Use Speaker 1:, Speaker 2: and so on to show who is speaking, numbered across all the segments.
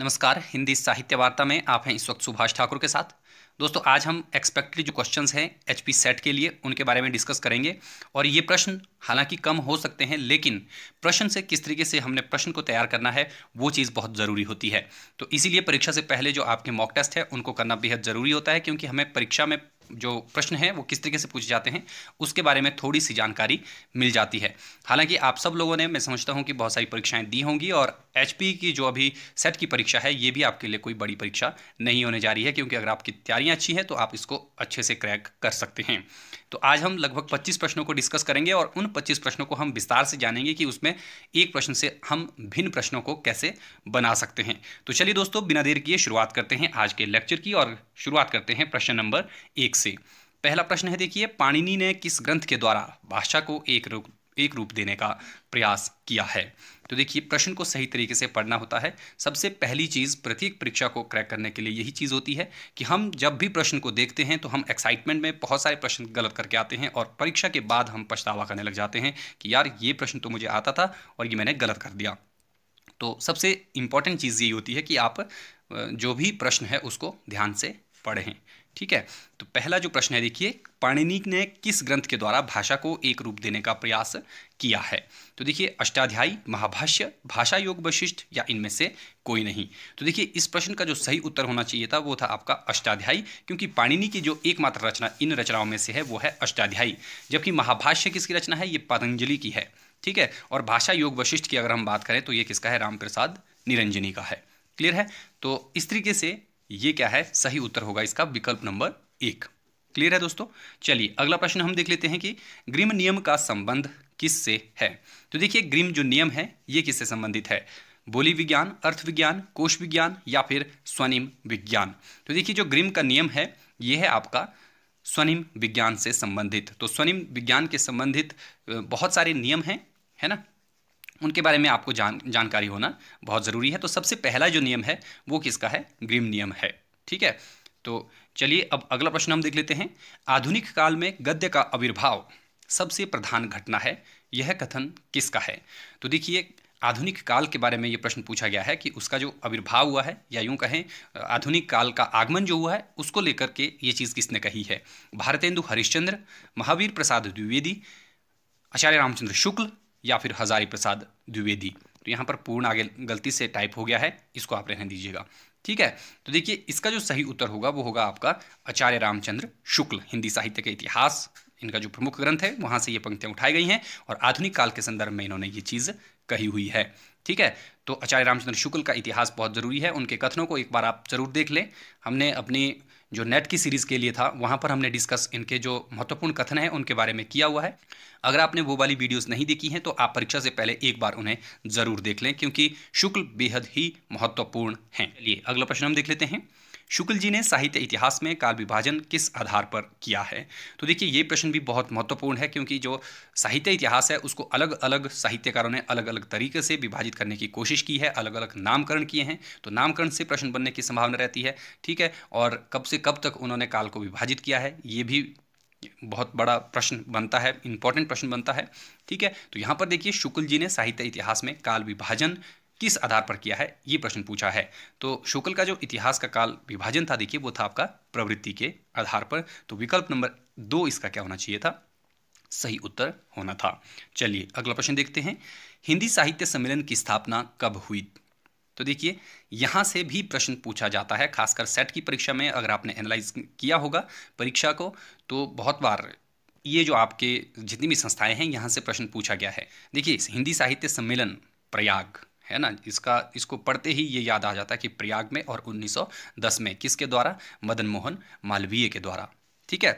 Speaker 1: नमस्कार हिंदी साहित्य वार्ता में आप हैं इस वक्त सुभाष ठाकुर के साथ दोस्तों आज हम एक्सपेक्टेड जो क्वेश्चंस हैं एच सेट के लिए उनके बारे में डिस्कस करेंगे और ये प्रश्न हालांकि कम हो सकते हैं लेकिन प्रश्न से किस तरीके से हमने प्रश्न को तैयार करना है वो चीज़ बहुत ज़रूरी होती है तो इसीलिए परीक्षा से पहले जो आपके मॉक टेस्ट है उनको करना बेहद ज़रूरी होता है क्योंकि हमें परीक्षा में जो प्रश्न है वो किस तरीके से पूछे जाते हैं उसके बारे में थोड़ी सी जानकारी मिल जाती है हालांकि आप सब लोगों ने मैं समझता हूं कि बहुत सारी परीक्षाएं दी होंगी और एच की जो अभी सेट की परीक्षा है ये भी आपके लिए कोई बड़ी परीक्षा नहीं होने जा रही है क्योंकि अगर आपकी तैयारी तैयारियाँ अच्छी हैं तो आप इसको अच्छे से क्रैक कर सकते हैं तो आज हम लगभग 25 प्रश्नों को डिस्कस करेंगे और उन 25 प्रश्नों को हम विस्तार से जानेंगे कि उसमें एक प्रश्न से हम भिन्न प्रश्नों को कैसे बना सकते हैं तो चलिए दोस्तों बिना देर किए शुरुआत करते हैं आज के लेक्चर की और शुरुआत करते हैं प्रश्न नंबर एक से पहला प्रश्न है देखिए पाणिनि ने किस ग्रंथ के द्वारा भाषा को एक रूप एक रूप देने का प्रयास किया है तो देखिए प्रश्न को सही तरीके से पढ़ना होता है सबसे पहली चीज़ प्रत्येक परीक्षा को क्रैक करने के लिए यही चीज़ होती है कि हम जब भी प्रश्न को देखते हैं तो हम एक्साइटमेंट में बहुत सारे प्रश्न गलत करके आते हैं और परीक्षा के बाद हम पछतावा करने लग जाते हैं कि यार ये प्रश्न तो मुझे आता था और ये मैंने गलत कर दिया तो सबसे इम्पॉर्टेंट चीज़ यही होती है कि आप जो भी प्रश्न है उसको ध्यान से पढ़ें ठीक है तो पहला जो प्रश्न है देखिए पाणिनिक ने किस ग्रंथ के द्वारा भाषा को एक रूप देने का प्रयास किया है तो देखिए अष्टाध्यायी महाभाष्य भाषा योग वशिष्ठ या इनमें से कोई नहीं तो देखिए इस प्रश्न का जो सही उत्तर होना चाहिए था वो था आपका अष्टाध्यायी क्योंकि पाणिनि की जो एकमात्र रचना इन रचनाओं में से है वो है अष्टाध्यायी जबकि महाभाष्य किसकी रचना है ये पतंजलि की है ठीक है और भाषा योग वशिष्ठ की अगर हम बात करें तो ये किसका है रामप्रसाद निरंजनी का है क्लियर है तो इस तरीके से ये क्या है सही उत्तर होगा इसका विकल्प नंबर एक क्लियर है दोस्तों चलिए अगला प्रश्न हम देख लेते हैं कि ग्रीम नियम का संबंध किससे है तो देखिए ग्रीम जो नियम है ये किससे संबंधित है बोली विज्ञान अर्थ विज्ञान कोश विज्ञान या फिर स्वनिम विज्ञान तो देखिए जो ग्रीम का नियम है ये है आपका स्वनिम विज्ञान से संबंधित तो स्वनिम विज्ञान के संबंधित बहुत सारे नियम हैं है ना उनके बारे में आपको जान जानकारी होना बहुत ज़रूरी है तो सबसे पहला जो नियम है वो किसका है ग्रीम नियम है ठीक है तो चलिए अब अगला प्रश्न हम देख लेते हैं आधुनिक काल में गद्य का आविर्भाव सबसे प्रधान घटना है यह कथन किसका है तो देखिए आधुनिक काल के बारे में ये प्रश्न पूछा गया है कि उसका जो आविर्भाव हुआ है या यूं कहें आधुनिक काल का आगमन जो हुआ है उसको लेकर के ये चीज़ किसने कही है भारतेंदु हरिश्चंद्र महावीर प्रसाद द्विवेदी आचार्य रामचंद्र शुक्ल या फिर हजारी प्रसाद द्विवेदी तो यहाँ पर पूर्ण आगे गलती से टाइप हो गया है इसको आप रहने दीजिएगा ठीक है तो देखिए इसका जो सही उत्तर होगा वो होगा आपका आचार्य रामचंद्र शुक्ल हिंदी साहित्य के इतिहास इनका जो प्रमुख ग्रंथ है वहाँ से ये पंक्तियाँ उठाई गई हैं और आधुनिक काल के संदर्भ में इन्होंने ये चीज़ कही हुई है ठीक है तो आचार्य रामचंद्र शुक्ल का इतिहास बहुत ज़रूरी है उनके कथनों को एक बार आप ज़रूर देख लें हमने अपनी जो नेट की सीरीज़ के लिए था वहां पर हमने डिस्कस इनके जो महत्वपूर्ण कथन है उनके बारे में किया हुआ है अगर आपने वो वाली वीडियोस नहीं देखी हैं तो आप परीक्षा से पहले एक बार उन्हें ज़रूर देख लें क्योंकि शुक्ल बेहद ही महत्वपूर्ण है चलिए अगला प्रश्न हम देख लेते हैं शुक्ल जी ने साहित्य इतिहास में काल विभाजन किस आधार पर किया है तो देखिए ये प्रश्न भी बहुत महत्वपूर्ण है क्योंकि जो साहित्य इतिहास है उसको अलग अलग साहित्यकारों ने अलग अलग तरीके से विभाजित करने की कोशिश की है अलग अलग नामकरण किए हैं तो नामकरण से प्रश्न बनने की संभावना रहती है ठीक है और कब से कब तक उन्होंने काल को विभाजित किया है ये भी बहुत बड़ा प्रश्न बनता है इंपॉर्टेंट प्रश्न बनता है ठीक है तो यहाँ पर देखिए शुक्ल जी ने साहित्य इतिहास में काल विभाजन किस आधार पर किया है ये प्रश्न पूछा है तो शुक्ल का जो इतिहास का काल विभाजन था देखिए वो था आपका प्रवृत्ति के आधार पर तो विकल्प नंबर दो इसका क्या होना चाहिए था सही उत्तर होना था चलिए अगला प्रश्न देखते हैं हिंदी साहित्य सम्मेलन की स्थापना कब हुई तो देखिए यहाँ से भी प्रश्न पूछा जाता है खासकर सेट की परीक्षा में अगर आपने एनालाइज किया होगा परीक्षा को तो बहुत बार ये जो आपके जितनी भी संस्थाएं हैं यहाँ से प्रश्न पूछा गया है देखिए हिंदी साहित्य सम्मेलन प्रयाग है ना इसका इसको पढ़ते ही ये याद आ जाता है कि प्रयाग में और 1910 में किसके द्वारा मदन मोहन मालवीय के द्वारा ठीक है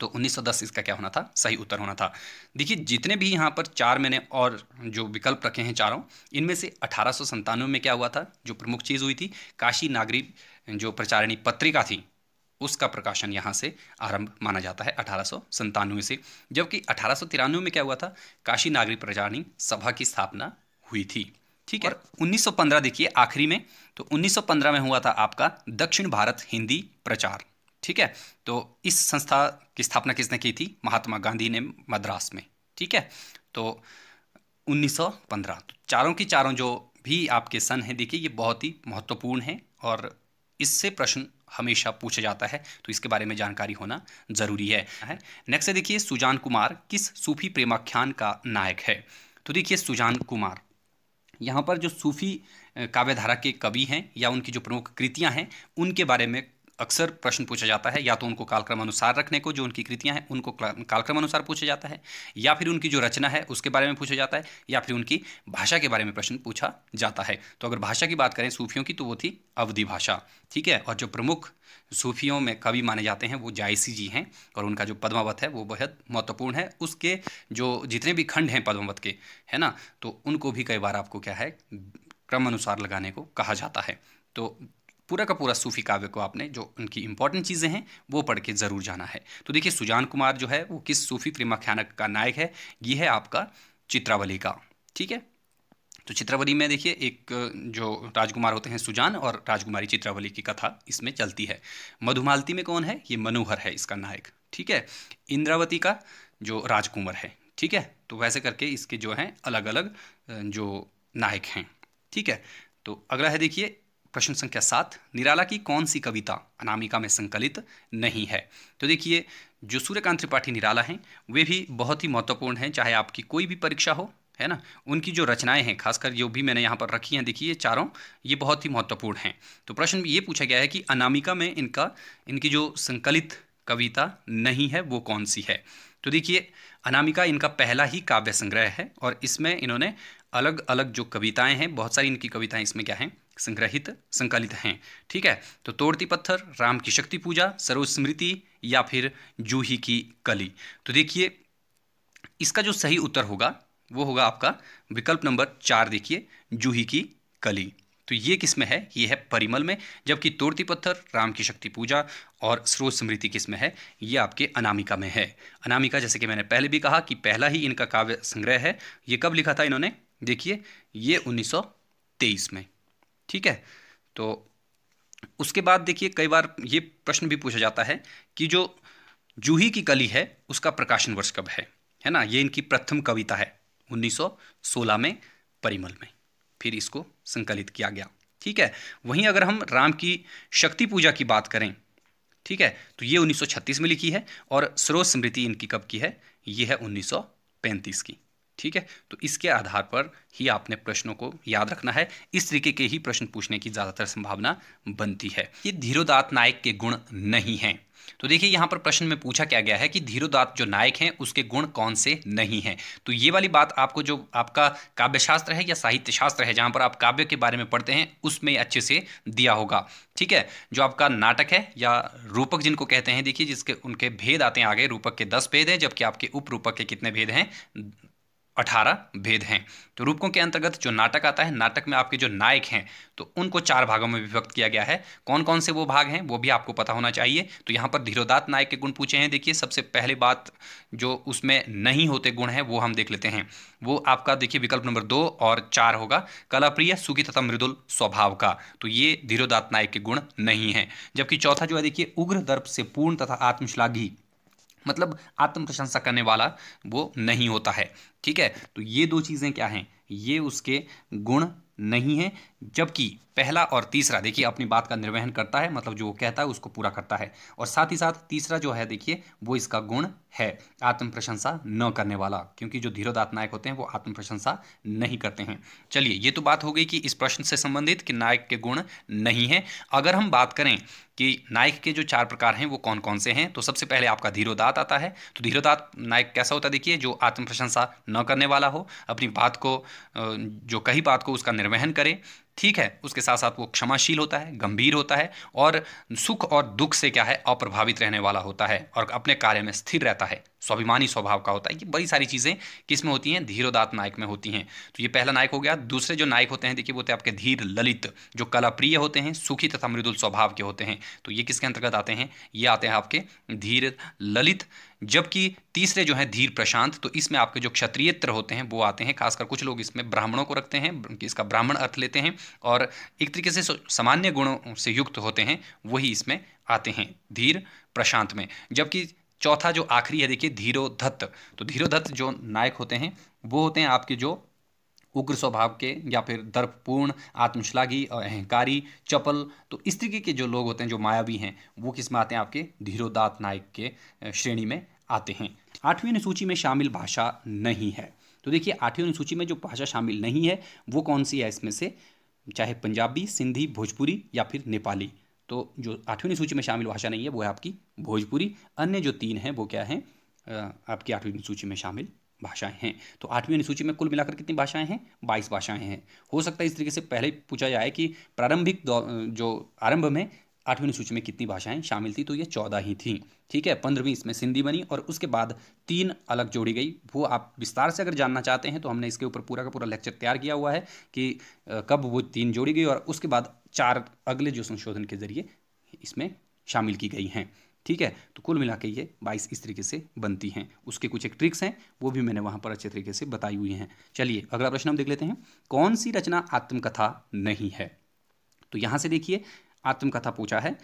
Speaker 1: तो 1910 इसका क्या होना था सही उत्तर होना था देखिए जितने भी यहाँ पर चार मैंने और जो विकल्प रखे हैं चारों इनमें से अठारह में क्या हुआ था जो प्रमुख चीज़ हुई थी काशी नागरी जो प्रचारिणी पत्रिका थी उसका प्रकाशन यहाँ से आरंभ माना जाता है अठारह से जबकि अठारह में क्या हुआ था काशी नागरी प्रचारिणी सभा की स्थापना हुई थी ठीक है 1915 देखिए आखिरी में तो 1915 में हुआ था आपका दक्षिण भारत हिंदी प्रचार ठीक है तो इस संस्था की स्थापना किसने की थी महात्मा गांधी ने मद्रास में ठीक है तो 1915 तो चारों की चारों जो भी आपके सन हैं देखिए ये बहुत ही महत्वपूर्ण है और इससे प्रश्न हमेशा पूछा जाता है तो इसके बारे में जानकारी होना जरूरी है नेक्स्ट देखिए सुजान कुमार किस सूफी प्रेमाख्यान का नायक है तो देखिए सुजान कुमार यहाँ पर जो सूफ़ी काव्य धारा के कवि हैं या उनकी जो प्रमुख कृतियाँ हैं उनके बारे में अक्सर प्रश्न पूछा जाता है या तो उनको कालक्रम अनुसार रखने को जो उनकी कृतियाँ हैं उनको कालक्रम अनुसार पूछा जाता है या फिर उनकी जो रचना है उसके बारे में पूछा जाता है या फिर उनकी भाषा के बारे में प्रश्न पूछा जाता है तो अगर भाषा की बात करें सूफियों की तो वो थी अवधि भाषा ठीक है और जो प्रमुख सूफियों में कवि माने जाते हैं वो जायसी जी हैं और उनका जो पद्मावत है वो बेहद महत्वपूर्ण है उसके जो जितने भी खंड हैं पद्मावत के है ना तो उनको भी कई बार आपको क्या है क्रम अनुसार लगाने को कहा जाता है तो पूरा का पूरा सूफी काव्य को आपने जो उनकी इंपॉर्टेंट चीज़ें हैं वो पढ़ के ज़रूर जाना है तो देखिए सुजान कुमार जो है वो किस सूफी प्रेमाख्यानक का नायक है ये है आपका चित्रावली का ठीक है तो चित्रावली में देखिए एक जो राजकुमार होते हैं सुजान और राजकुमारी चित्रावली की कथा इसमें चलती है मधुमालती में कौन है ये मनोहर है इसका नायक ठीक है इंद्रावती का जो राजकुमार है ठीक है तो वैसे करके इसके जो हैं अलग अलग जो नायक हैं ठीक है तो अगला है देखिए प्रश्न संख्या सात निराला की कौन सी कविता अनामिका में संकलित नहीं है तो देखिए जो सूर्यकांत त्रिपाठी निराला हैं वे भी बहुत ही महत्वपूर्ण हैं चाहे आपकी कोई भी परीक्षा हो है ना उनकी जो रचनाएं हैं खासकर जो भी मैंने यहाँ पर रखी हैं देखिए चारों ये बहुत ही महत्वपूर्ण हैं तो प्रश्न ये पूछा गया है कि अनामिका में इनका इनकी जो संकलित कविता नहीं है वो कौन सी है तो देखिए अनामिका इनका पहला ही काव्य संग्रह है और इसमें इन्होंने अलग अलग जो कविताएं हैं बहुत सारी इनकी कविताएं इसमें क्या हैं संग्रहित संकलित हैं ठीक है तो तोड़ती पत्थर राम की शक्ति पूजा सरोज स्मृति या फिर जूही की कली तो देखिए इसका जो सही उत्तर होगा वो होगा आपका विकल्प नंबर चार देखिए जूही की कली तो ये किस में है ये है परिमल में जबकि तोड़ती पत्थर राम की शक्ति पूजा और स्रोत स्मृति किस में है ये आपके अनामिका में है अनामिका जैसे कि मैंने पहले भी कहा कि पहला ही इनका काव्य संग्रह है ये कब लिखा था इन्होंने देखिए ये 1923 में ठीक है तो उसके बाद देखिए कई बार ये प्रश्न भी पूछा जाता है कि जो जूही की कली है उसका प्रकाशन वर्ष कब है है ना ये इनकी प्रथम कविता है 1916 में परिमल में फिर इसको संकलित किया गया ठीक है वहीं अगर हम राम की शक्ति पूजा की बात करें ठीक है तो ये 1936 में लिखी है और सरोज स्मृति इनकी कब की है ये है 1935 की ठीक है तो इसके आधार पर ही आपने प्रश्नों को याद रखना है इस तरीके के ही प्रश्न पूछने की ज़्यादातर संभावना बनती है ये धीरोदात नायक के गुण नहीं हैं तो देखिए यहाँ पर प्रश्न में पूछा क्या गया है कि धीरोदात जो नायक हैं उसके गुण कौन से नहीं हैं तो ये वाली बात आपको जो आपका काव्यशास्त्र है या साहित्य शास्त्र है जहाँ पर आप काव्य के बारे में पढ़ते हैं उसमें अच्छे से दिया होगा ठीक है जो आपका नाटक है या रूपक जिनको कहते हैं देखिए जिसके उनके भेद आते हैं आगे रूपक के दस भेद हैं जबकि आपके उप के कितने भेद हैं अठारह भेद हैं तो रूपकों के अंतर्गत जो नाटक आता है नाटक में आपके जो नायक हैं तो उनको चार भागों में विभक्त किया गया है कौन कौन से वो भाग हैं वो भी आपको पता होना चाहिए तो यहाँ पर धीरोदात नायक के गुण पूछे हैं देखिए सबसे पहले बात जो उसमें नहीं होते गुण हैं वो हम देख लेते हैं वो आपका देखिए विकल्प नंबर दो और चार होगा कलाप्रिय सुखी तथा मृदुल स्वभाव का तो ये धीरोदात नायक के गुण नहीं है जबकि चौथा जो है देखिए उग्र दर्प से पूर्ण तथा आत्मश्लाघी मतलब आत्म प्रशंसा करने वाला वो नहीं होता है ठीक है तो ये दो चीज़ें क्या हैं ये उसके गुण नहीं हैं जबकि पहला और तीसरा देखिए अपनी बात का निर्वहन करता है मतलब जो वो कहता है उसको पूरा करता है और साथ ही साथ तीसरा जो है देखिए वो इसका गुण है आत्म प्रशंसा न करने वाला क्योंकि जो धीरोदात नायक होते हैं वो आत्म प्रशंसा नहीं करते हैं चलिए ये तो बात हो गई कि इस प्रश्न से संबंधित कि नायक के गुण नहीं है अगर हम बात करें कि नायक के जो चार प्रकार हैं वो कौन कौन से हैं तो सबसे पहले आपका धीरोदात आता है तो धीरोदात नायक कैसा होता है देखिए जो आत्म प्रशंसा न करने वाला हो अपनी बात को जो कही बात को उसका निर्वहन करे ठीक है उसके साथ साथ वो क्षमाशील होता है गंभीर होता है और सुख और दुख से क्या है अप्रभावित रहने वाला होता है और अपने कार्य में स्थिर रहता है स्वाभिमानी स्वभाव का होता है ये बड़ी सारी चीज़ें किस में होती हैं धीरोदात नायक में होती हैं तो ये पहला नायक हो गया दूसरे जो नायक होते हैं देखिए वो थे हैं आपके धीर ललित जो कलाप्रिय होते हैं सुखी तथा मृदुल स्वभाव के होते हैं तो ये किसके अंतर्गत आते हैं ये आते हैं आपके धीर ललित जबकि तीसरे जो हैं धीर प्रशांत तो इसमें आपके जो क्षत्रियत्र होते हैं वो आते हैं खासकर कुछ लोग इसमें ब्राह्मणों को रखते हैं इसका ब्राह्मण अर्थ लेते हैं और एक तरीके से सामान्य गुणों से युक्त होते हैं वही इसमें आते हैं धीर प्रशांत में जबकि चौथा जो आखिरी है देखिए धीरोधत्त तो धीरोधत्त जो नायक होते हैं वो होते हैं आपके जो उग्र स्वभाव के या फिर दर्पपूर्ण आत्मश्लाघी और अहंकारी चपल तो इस तरीके के जो लोग होते हैं जो मायावी हैं वो किस में आते हैं आपके धीरोदात नायक के श्रेणी में आते हैं आठवीं अनुसूची में शामिल भाषा नहीं है तो देखिए आठवीं अनुसूची में जो भाषा शामिल नहीं है वो कौन सी है इसमें से चाहे पंजाबी सिंधी भोजपुरी या फिर नेपाली तो जो आठवीं सूची में शामिल भाषा नहीं है वो है आपकी भोजपुरी अन्य जो तीन हैं वो क्या हैं आपकी आठवीं सूची में शामिल भाषाएं हैं तो आठवीं अनुसूची में कुल मिलाकर कितनी भाषाएं हैं बाईस भाषाएं हैं हो सकता है इस तरीके से पहले पूछा जाए कि प्रारंभिक जो आरंभ में आठवीं अनुसूची में कितनी भाषाएं शामिल थी तो ये चौदह ही थी ठीक है पंद्रहवीं इसमें सिंधी बनी और उसके बाद तीन अलग जोड़ी गई वो आप विस्तार से अगर जानना चाहते हैं तो हमने इसके ऊपर पूरा का पूरा लेक्चर तैयार किया हुआ है कि कब वो तीन जोड़ी गई और उसके बाद चार अगले जो संशोधन के जरिए इसमें शामिल की गई हैं ठीक है तो कुल मिला ये बाईस इस तरीके से बनती हैं उसके कुछ एक ट्रिक्स हैं वो भी मैंने वहाँ पर अच्छे तरीके से बताई हुई हैं चलिए अगला प्रश्न हम देख लेते हैं कौन सी रचना आत्मकथा नहीं है तो यहाँ से देखिए आत्मकथा पूछा है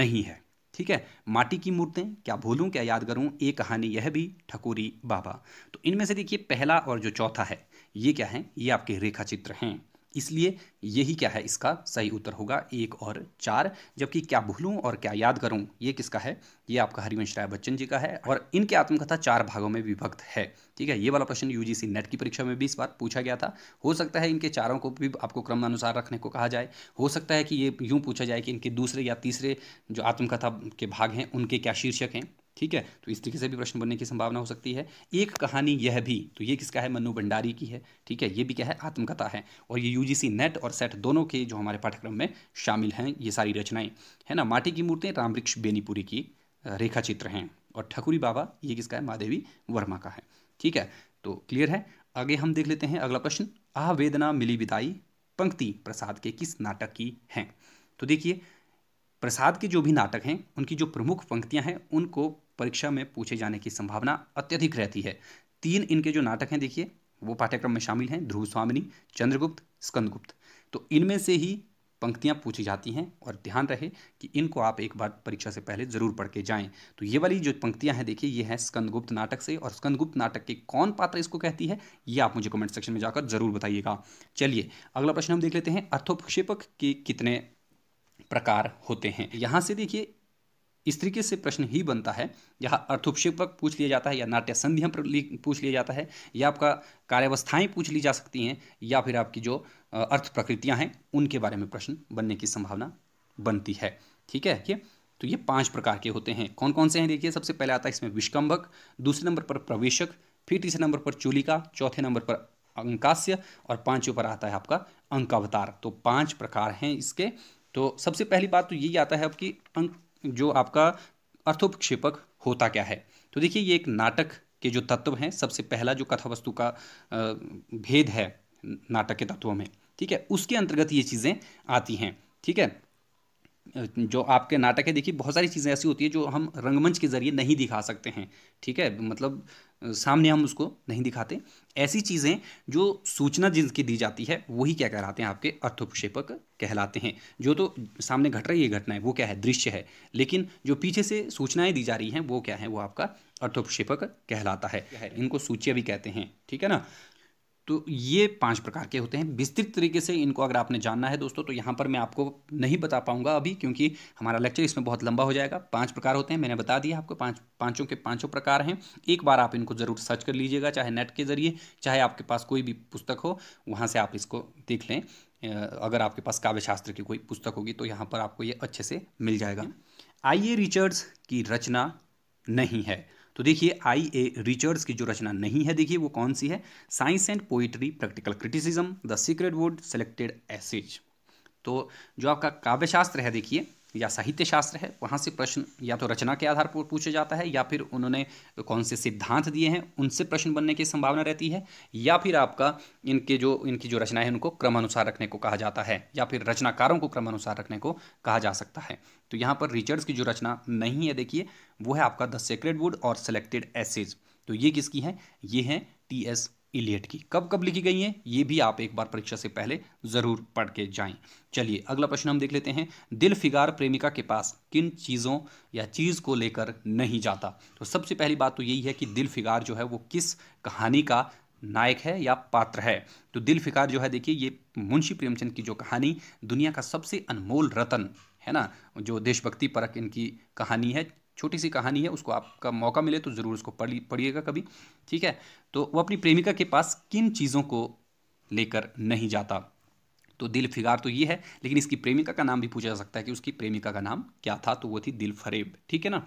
Speaker 1: नहीं है ठीक है माटी की मूर्तें क्या भूलूं क्या याद करूं ये कहानी यह भी ठकुरी बाबा तो इनमें से देखिए पहला और जो चौथा है ये क्या है ये आपके रेखा चित्र हैं इसलिए यही क्या है इसका सही उत्तर होगा एक और चार जबकि क्या भूलूँ और क्या याद करूँ ये किसका है ये आपका हरिवंश राय बच्चन जी का है और इनके आत्मकथा चार भागों में विभक्त है ठीक है ये वाला प्रश्न यूजीसी नेट की परीक्षा में भी इस बार पूछा गया था हो सकता है इनके चारों को भी आपको क्रमानुसार रखने को कहा जाए हो सकता है कि ये यूँ पूछा जाए कि इनके दूसरे या तीसरे जो आत्मकथा के भाग हैं उनके क्या शीर्षक हैं ठीक है तो इस तरीके से भी प्रश्न बनने की संभावना हो सकती है एक कहानी यह भी तो ये किसका है मनु भंडारी की है ठीक है ये भी क्या है आत्मकथा है और ये यूजीसी नेट और सेट दोनों के जो हमारे पाठ्यक्रम में शामिल हैं ये सारी रचनाएं है ना माटी की मूर्तें रामवृक्ष बेनीपुरी की रेखा चित्र हैं और ठकुरी बाबा ये किसका है महादेवी वर्मा का है ठीक है तो क्लियर है आगे हम देख लेते हैं अगला प्रश्न आवेदना मिली विदाई पंक्ति प्रसाद के किस नाटक की हैं तो देखिए प्रसाद के जो भी नाटक हैं उनकी जो प्रमुख पंक्तियां हैं उनको परीक्षा में पूछे जाने की संभावना अत्यधिक रहती है तीन इनके जो नाटक हैं देखिए वो पाठ्यक्रम में शामिल हैं ध्रुव स्वामिनी चंद्रगुप्त स्कंदगुप्त तो इनमें से ही पंक्तियां पूछी जाती हैं और ध्यान रहे कि इनको आप एक बार परीक्षा से पहले ज़रूर पढ़ के जाएं तो ये वाली जो पंक्तियां हैं देखिए ये है स्कंदगुप्त नाटक से और स्कंदगुप्त नाटक के कौन पात्र इसको कहती है ये आप मुझे कमेंट सेक्शन में जाकर ज़रूर बताइएगा चलिए अगला प्रश्न हम देख लेते हैं अर्थोपक्षेपक के कितने प्रकार होते हैं यहाँ से देखिए इस तरीके से प्रश्न ही बनता है यहाँ अर्थोपक्षेपक पूछ लिया जाता है या नाट्य संधियाँ पूछ लिया जाता है या आपका कार्यावस्थाएँ पूछ ली जा सकती हैं या फिर आपकी जो अर्थ प्रकृतियाँ हैं उनके बारे में प्रश्न बनने की संभावना बनती है ठीक है ये तो ये पांच प्रकार के होते हैं कौन कौन से हैं देखिए सबसे पहले आता है इसमें विष्कम्भक दूसरे नंबर पर प्रवेशक फिर तीसरे नंबर पर चूलिका चौथे नंबर पर अंकाश्य और पांचवें पर आता है आपका अंकावतार तो पांच प्रकार हैं इसके तो सबसे पहली बात तो यही आता है आपकी अंक जो आपका अर्थोपक्षेपक होता क्या है तो देखिए ये एक नाटक के जो तत्व हैं सबसे पहला जो कथा वस्तु का भेद है नाटक के तत्वों में ठीक है उसके अंतर्गत ये चीज़ें आती हैं ठीक है जो आपके नाटक है देखिए बहुत सारी चीज़ें ऐसी होती है जो हम रंगमंच के ज़रिए नहीं दिखा सकते हैं ठीक है मतलब सामने हम उसको नहीं दिखाते ऐसी चीज़ें जो सूचना जिनकी दी जाती है वही क्या कहलाते हैं आपके अर्थोपक्षेपक कहलाते हैं जो तो सामने घट रही है घटना है वो क्या है दृश्य है लेकिन जो पीछे से सूचनाएं दी जा रही हैं वो क्या है वो आपका अर्थोपक्षेपक कहलाता है इनको सूचिया भी कहते हैं ठीक है ना तो ये पांच प्रकार के होते हैं विस्तृत तरीके से इनको अगर आपने जानना है दोस्तों तो यहाँ पर मैं आपको नहीं बता पाऊंगा अभी क्योंकि हमारा लेक्चर इसमें बहुत लंबा हो जाएगा पांच प्रकार होते हैं मैंने बता दिया आपको पांच पांचों के पांचों प्रकार हैं एक बार आप इनको ज़रूर सर्च कर लीजिएगा चाहे नेट के ज़रिए चाहे आपके पास कोई भी पुस्तक हो वहाँ से आप इसको देख लें अगर आपके पास काव्य शास्त्र की कोई पुस्तक होगी तो यहाँ पर आपको ये अच्छे से मिल जाएगा आइए रिचर्ड्स की रचना नहीं है तो देखिए आई ए रिचर्ड्स की जो रचना नहीं है देखिए वो कौन सी है science and poetry practical criticism the secret wood selected essays तो जो आपका काव्यशास्त्र है देखिए या साहित्य शास्त्र है वहाँ से प्रश्न या तो रचना के आधार पर पूछा जाता है या फिर उन्होंने कौन से सिद्धांत दिए हैं उनसे प्रश्न बनने की संभावना रहती है या फिर आपका इनके जो इनकी जो रचनाएं है उनको क्रमानुसार रखने को कहा जाता है या फिर रचनाकारों को क्रमानुसार रखने को कहा जा सकता है तो यहाँ पर रिचर्ड्स की जो रचना नहीं है देखिए वो है आपका द सेक्रेड वुड और सेलेक्टेड एसेज तो ये किसकी है ये है टी एस इलियट की कब कब लिखी गई हैं ये भी आप एक बार परीक्षा से पहले ज़रूर पढ़ के जाए चलिए अगला प्रश्न हम देख लेते हैं दिल फिगार प्रेमिका के पास किन चीज़ों या चीज़ को लेकर नहीं जाता तो सबसे पहली बात तो यही है कि दिल फिगार जो है वो किस कहानी का नायक है या पात्र है तो दिल फिकार जो है देखिए ये मुंशी प्रेमचंद की जो कहानी दुनिया का सबसे अनमोल रतन है ना जो देशभक्ति परक इनकी कहानी है छोटी सी कहानी है उसको आपका मौका मिले तो ज़रूर उसको पढ़िएगा कभी ठीक है तो वो अपनी प्रेमिका के पास किन चीज़ों को लेकर नहीं जाता तो दिल फिगार तो ये है लेकिन इसकी प्रेमिका का नाम भी पूछा जा सकता है कि उसकी प्रेमिका का नाम क्या था तो वो थी दिल फरेब ठीक है ना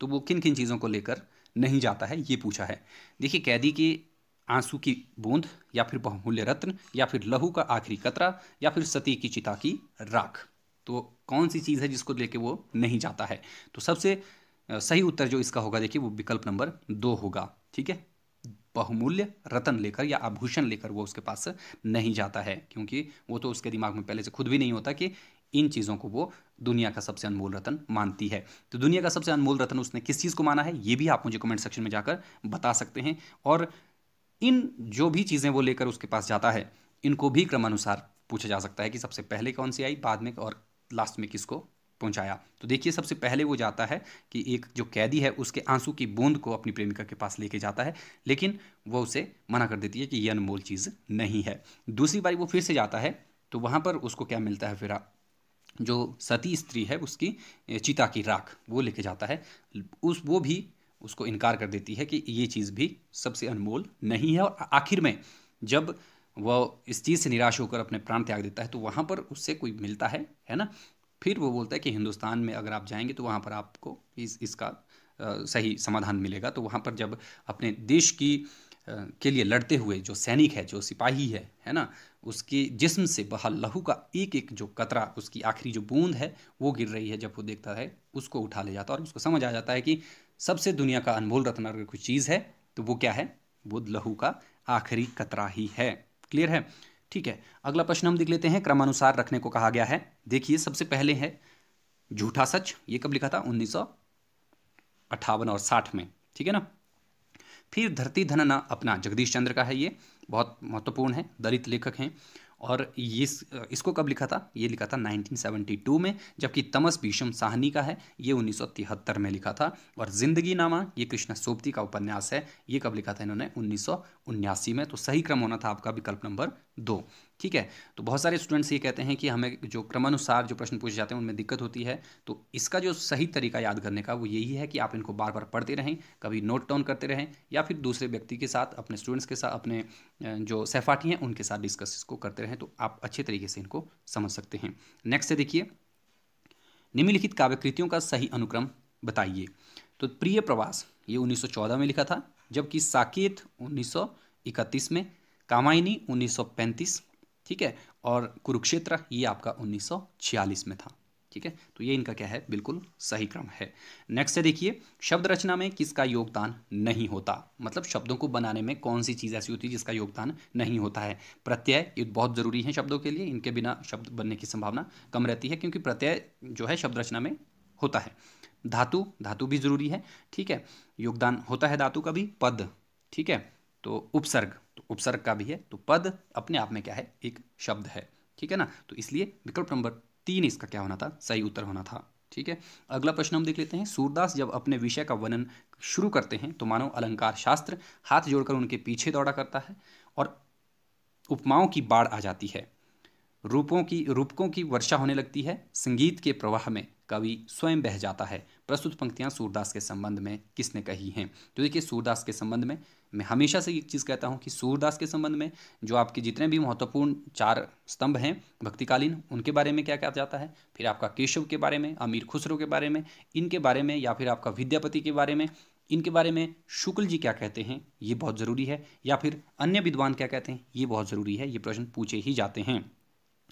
Speaker 1: तो वो किन किन चीज़ों को लेकर नहीं जाता है ये पूछा है देखिए कैदी के आंसू की बूंद या फिर बहुमूल्य रत्न या फिर लहू का आखिरी कतरा या फिर सती की चिता की राख तो कौन सी चीज़ है जिसको लेके वो नहीं जाता है तो सबसे सही उत्तर जो इसका होगा देखिए वो विकल्प नंबर दो होगा ठीक है बहुमूल्य रतन लेकर या आभूषण लेकर वो उसके पास नहीं जाता है क्योंकि वो तो उसके दिमाग में पहले से खुद भी नहीं होता कि इन चीज़ों को वो दुनिया का सबसे अनमोल रतन मानती है तो दुनिया का सबसे अनमोल रतन उसने किस चीज़ को माना है ये भी आप मुझे कमेंट सेक्शन में जाकर बता सकते हैं और इन जो भी चीज़ें वो लेकर उसके पास जाता है इनको भी क्रमानुसार पूछा जा सकता है कि सबसे पहले कौन सी आई बाद में और लास्ट में किसको पहुंचाया तो देखिए सबसे पहले वो जाता है कि एक जो कैदी है उसके आंसू की बूंद को अपनी प्रेमिका के पास लेके जाता है लेकिन वह उसे मना कर देती है कि यह अनमोल चीज़ नहीं है दूसरी बारी वो फिर से जाता है तो वहाँ पर उसको क्या मिलता है फिर जो सती स्त्री है उसकी चिता की राख वो लेके जाता है उस वो भी उसको इनकार कर देती है कि ये चीज़ भी सबसे अनमोल नहीं है और आखिर में जब वह इस चीज़ से निराश होकर अपने प्राण त्याग देता है तो वहाँ पर उससे कोई मिलता है है ना फिर वो बोलता है कि हिंदुस्तान में अगर आप जाएंगे तो वहाँ पर आपको इस इसका सही समाधान मिलेगा तो वहाँ पर जब अपने देश की के लिए लड़ते हुए जो सैनिक है जो सिपाही है है ना उसके जिस्म से बहा लहू का एक एक जो कतरा उसकी आखिरी जो बूंद है वो गिर रही है जब वो देखता है उसको उठा ले जाता है और उसको समझ आ जाता है कि सबसे दुनिया का अनमोल रत्न अगर कोई चीज़ है तो वो क्या है वो लहू का आखिरी कतरा ही है क्लियर है ठीक है अगला प्रश्न हम देख लेते हैं क्रमानुसार रखने को कहा गया है देखिए सबसे पहले है झूठा सच ये कब लिखा था उन्नीस और साठ में ठीक है ना फिर धरती धनना अपना जगदीश चंद्र का है ये बहुत महत्वपूर्ण है दलित लेखक हैं और ये इसको कब लिखा था ये लिखा था 1972 में जबकि तमस भीषम साहनी का है ये 1973 में लिखा था और ज़िंदगी नामा ये कृष्णा सोपती का उपन्यास है ये कब लिखा था इन्होंने उन्नीस में तो सही क्रम होना था आपका विकल्प नंबर दो ठीक है तो बहुत सारे स्टूडेंट्स ये कहते हैं कि हमें जो क्रमानुसार जो प्रश्न पूछे जाते हैं उनमें दिक्कत होती है तो इसका जो सही तरीका याद करने का वो यही है कि आप इनको बार बार पढ़ते रहें कभी नोट डाउन करते रहें या फिर दूसरे व्यक्ति के साथ अपने स्टूडेंट्स के साथ अपने जो सहपाठी हैं उनके साथ डिस्कस इसको करते रहें तो आप अच्छे तरीके से इनको समझ सकते हैं नेक्स्ट से देखिए निम्नलिखित काव्यकृतियों का सही अनुक्रम बताइए तो प्रिय प्रवास ये चौदह में लिखा था जबकि साकेत इकतीस में कामायनी पैंतीस ठीक है और कुरुक्षेत्र ये आपका 1946 में था ठीक है तो ये इनका क्या है बिल्कुल सही क्रम है नेक्स्ट है देखिए शब्द रचना में किसका योगदान नहीं होता मतलब शब्दों को बनाने में कौन सी चीज़ ऐसी होती है जिसका योगदान नहीं होता है प्रत्यय ये बहुत ज़रूरी है शब्दों के लिए इनके बिना शब्द बनने की संभावना कम रहती है क्योंकि प्रत्यय जो है शब्द रचना में होता है धातु धातु भी ज़रूरी है ठीक है योगदान होता है धातु का भी पद ठीक है तो उपसर्ग उपसर्ग का भी है तो पद अपने आप में क्या है एक शब्द है ठीक है ना तो इसलिए विकल्प नंबर तीन इसका क्या होना था सही उत्तर होना था ठीक है अगला प्रश्न हम देख लेते हैं सूरदास जब अपने विषय का वर्णन शुरू करते हैं तो मानव अलंकार शास्त्र हाथ जोड़कर उनके पीछे दौड़ा करता है और उपमाओं की बाढ़ आ जाती है रूपों की रूपकों की वर्षा होने लगती है संगीत के प्रवाह में कवि स्वयं बह जाता है प्रस्तुत पंक्तियां सूरदास के संबंध में किसने कही हैं तो देखिए सूरदास के संबंध में मैं हमेशा से एक चीज़ कहता हूँ कि सूरदास के संबंध में जो आपके जितने भी महत्वपूर्ण चार स्तंभ हैं भक्तिकालीन उनके बारे में क्या कहा जाता है फिर आपका केशव के बारे में अमीर खुसरो के बारे में इनके बारे में या फिर आपका विद्यापति के बारे में इनके बारे में शुक्ल जी क्या कहते हैं ये बहुत ज़रूरी है या फिर अन्य विद्वान क्या कहते हैं ये बहुत ज़रूरी है ये प्रश्न पूछे ही जाते हैं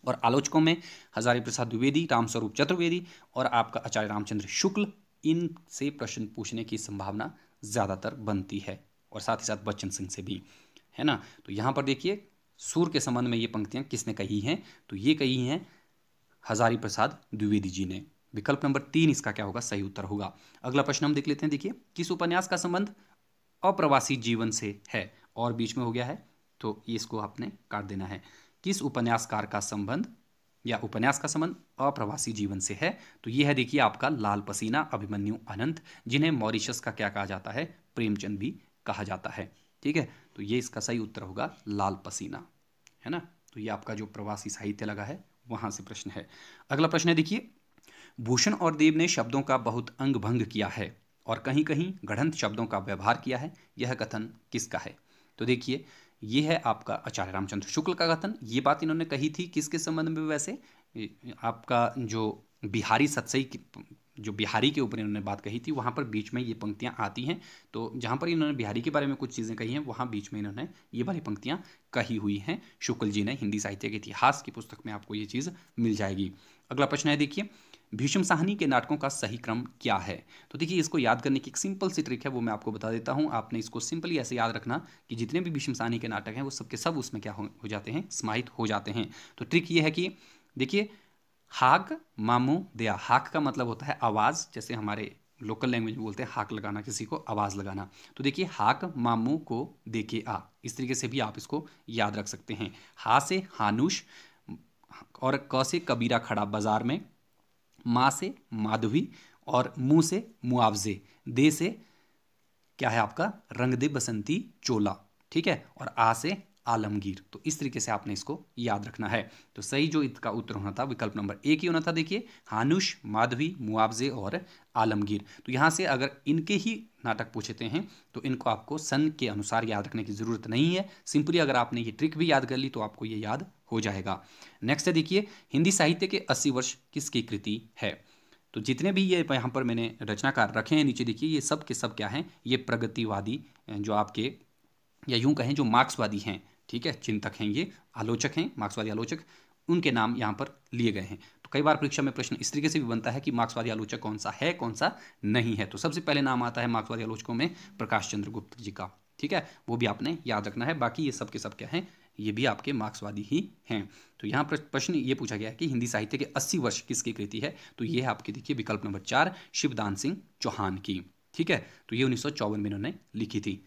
Speaker 1: और आलोचकों में हजारी प्रसाद द्विवेदी रामस्वरूप चतुर्वेदी और आपका आचार्य रामचंद्र शुक्ल इनसे प्रश्न पूछने की संभावना ज़्यादातर बनती है और साथ ही साथ बच्चन सिंह से भी है ना तो यहाँ पर देखिए सूर के संबंध में ये पंक्तियाँ किसने कही हैं तो ये कही हैं हजारी प्रसाद द्विवेदी जी ने विकल्प नंबर तीन इसका क्या होगा सही उत्तर होगा अगला प्रश्न हम देख लेते हैं देखिए किस उपन्यास का संबंध अप्रवासी जीवन से है और बीच में हो गया है तो इसको आपने काट देना है किस उपन्यासकार का संबंध या उपन्यास का संबंध अप्रवासी जीवन से है तो ये है देखिए आपका लाल पसीना अभिमन्यु अनंत जिन्हें मॉरिशस का क्या कहा जाता है प्रेमचंद भी कहा जाता है ठीक है तो ये इसका सही उत्तर होगा लाल पसीना है ना तो ये आपका जो प्रवासी साहित्य लगा है वहां से प्रश्न है अगला प्रश्न है देखिए भूषण और देव ने शब्दों का बहुत अंग भंग किया है और कहीं कहीं गढ़ंत शब्दों का व्यवहार किया है यह कथन किसका है तो देखिए यह है आपका आचार्य रामचंद्र शुक्ल का कथन ये बात इन्होंने कही थी किसके संबंध में वैसे आपका जो बिहारी सतसई जो बिहारी के ऊपर इन्होंने बात कही थी वहाँ पर बीच में ये पंक्तियाँ आती हैं तो जहाँ पर इन्होंने बिहारी के बारे में कुछ चीज़ें कही हैं वहाँ बीच में इन्होंने ये वाली पंक्तियाँ कही हुई हैं शुक्ल जी ने हिंदी साहित्य के इतिहास की पुस्तक में आपको ये चीज़ मिल जाएगी अगला प्रश्न है देखिए भीषम साहनी के नाटकों का सही क्रम क्या है तो देखिए इसको याद करने की एक सिंपल सी ट्रिक है वो मैं आपको बता देता हूँ आपने इसको सिंपली ऐसे याद रखना कि जितने भी भीषम साहनी के नाटक हैं वो सबके सब उसमें क्या हो जाते हैं समाहित हो जाते हैं तो ट्रिक ये है कि देखिए हाक मामू दिया हाक का मतलब होता है आवाज़ जैसे हमारे लोकल लैंग्वेज में बोलते हैं हाक लगाना किसी को आवाज़ लगाना तो देखिए हाक मामू को देखे आ इस तरीके से भी आप इसको याद रख सकते हैं हा से हानुष और क से कबीरा खड़ा बाजार में माँ से माधवी और मुंह से मुआवजे दे से क्या है आपका रंग दे बसंती चोला ठीक है और आ से आलमगीर तो इस तरीके से आपने इसको याद रखना है तो सही जो इसका उत्तर होना था विकल्प नंबर एक ही होना था देखिए हानुष माधवी मुआवजे और आलमगीर तो यहाँ से अगर इनके ही नाटक पूछते हैं तो इनको आपको सन के अनुसार याद रखने की ज़रूरत नहीं है सिंपली अगर आपने ये ट्रिक भी याद कर ली तो आपको ये याद हो जाएगा नेक्स्ट है देखिए हिंदी साहित्य के अस्सी वर्ष किसकी कृति है तो जितने भी ये यहाँ पर मैंने रचनाकार रखे हैं नीचे देखिए ये सब के सब क्या हैं ये प्रगतिवादी जो आपके या यूं कहें जो मार्क्सवादी हैं ठीक है चिंतक हैं ये आलोचक हैं मार्क्सवादी आलोचक उनके नाम यहाँ पर लिए गए हैं तो कई बार परीक्षा में प्रश्न इस तरीके से भी बनता है कि मार्क्सवादी आलोचक कौन सा है कौन सा नहीं है तो सबसे पहले नाम आता है मार्क्सवादी आलोचकों में प्रकाश चंद्र गुप्त जी का ठीक है वो भी आपने याद रखना है बाकी ये सब के सब क्या है ये भी आपके मार्क्सवादी ही हैं तो यहाँ प्रश्न ये पूछा गया है कि हिंदी साहित्य के 80 वर्ष किसकी कृति है तो ये है आपके देखिए विकल्प नंबर चार शिवदान सिंह चौहान की ठीक है तो ये उन्नीस में इन्होंने लिखी थी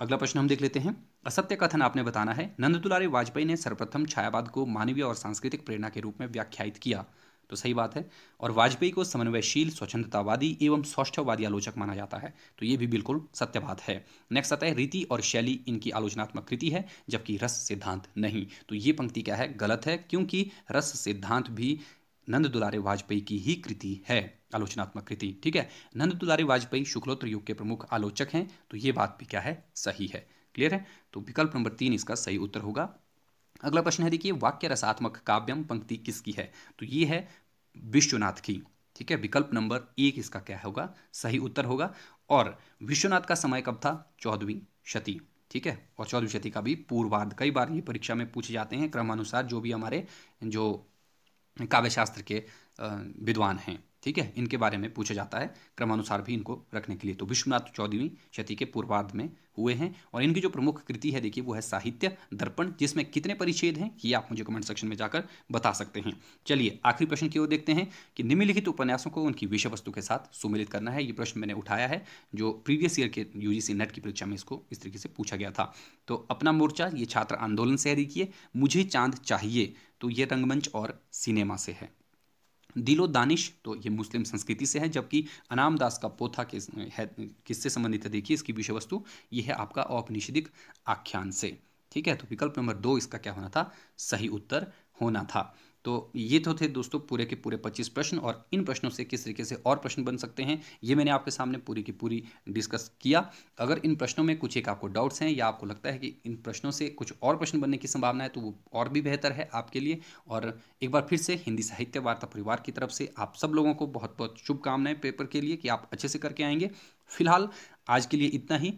Speaker 1: अगला प्रश्न हम देख लेते हैं असत्य कथन आपने बताना है नंद दुलारी वाजपेयी ने सर्वप्रथम छायावाद को मानवीय और सांस्कृतिक प्रेरणा के रूप में व्याख्यायित किया तो सही बात है और वाजपेयी को समन्वयशील स्वच्छतावादी एवं सौष्ठवादी आलोचक माना जाता है तो ये भी बिल्कुल सत्य बात है नेक्स्ट आता है रीति और शैली इनकी आलोचनात्मक कृति है जबकि रस सिद्धांत नहीं तो ये पंक्ति क्या है गलत है क्योंकि रस सिद्धांत भी नंद दुलारे वाजपेयी की ही कृति है आलोचनात्मक कृति ठीक है नंद दुलारी वाजपेयी शुक्लोत्तर युग के प्रमुख आलोचक हैं तो ये बात भी क्या है सही है क्लियर है तो विकल्प नंबर तीन इसका सही उत्तर होगा अगला प्रश्न है देखिए वाक्य रसात्मक काव्यम पंक्ति किसकी है तो ये है विश्वनाथ की ठीक है विकल्प नंबर एक इसका क्या होगा सही उत्तर होगा और विश्वनाथ का समय कब था चौदहवीं शती ठीक है और चौदहवीं शती का भी पूर्वार्ध कई बार ये परीक्षा में पूछे जाते हैं क्रमानुसार जो भी हमारे जो काव्यशास्त्र के विद्वान हैं ठीक है इनके बारे में पूछा जाता है क्रमानुसार भी इनको रखने के लिए तो विश्वनाथ चौदहवीं शती के पूर्वार्ध में हुए हैं और इनकी जो प्रमुख कृति है देखिए वो है साहित्य दर्पण जिसमें कितने परिच्छेद हैं ये आप मुझे कमेंट सेक्शन में जाकर बता सकते हैं चलिए आखिरी प्रश्न की ओर देखते हैं कि निम्नलिखित उपन्यासों को उनकी विषय वस्तु के साथ सुमिलित करना है ये प्रश्न मैंने उठाया है जो प्रीवियस ईयर के यूजीसी नेट की परीक्षा में इसको इस तरीके से पूछा गया था तो अपना मोर्चा ये छात्र आंदोलन से है मुझे चांद चाहिए तो ये रंगमंच और सिनेमा से है दिलो दानिश तो ये मुस्लिम संस्कृति से है जबकि अनाम दास का पोथा किस है किससे संबंधित है देखिए इसकी विषय वस्तु ये है आपका औपनिषदिक आख्यान से ठीक है तो विकल्प नंबर दो इसका क्या होना था सही उत्तर होना था तो ये तो थे दोस्तों पूरे के पूरे पच्चीस प्रश्न और इन प्रश्नों से किस तरीके से और प्रश्न बन सकते हैं ये मैंने आपके सामने पूरी की पूरी डिस्कस किया अगर इन प्रश्नों में कुछ एक आपको डाउट्स हैं या आपको लगता है कि इन प्रश्नों से कुछ और प्रश्न बनने की संभावना है तो वो और भी बेहतर है आपके लिए और एक बार फिर से हिंदी साहित्य वार्ता परिवार की तरफ से आप सब लोगों को बहुत बहुत शुभकामनाएं पेपर के लिए कि आप अच्छे से करके आएंगे फिलहाल आज के लिए इतना ही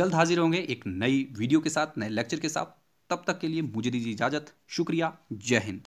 Speaker 1: जल्द हाजिर होंगे एक नई वीडियो के साथ नए लेक्चर के साथ तब तक के लिए मुझे दीजिए इजाज़त शुक्रिया जय हिंद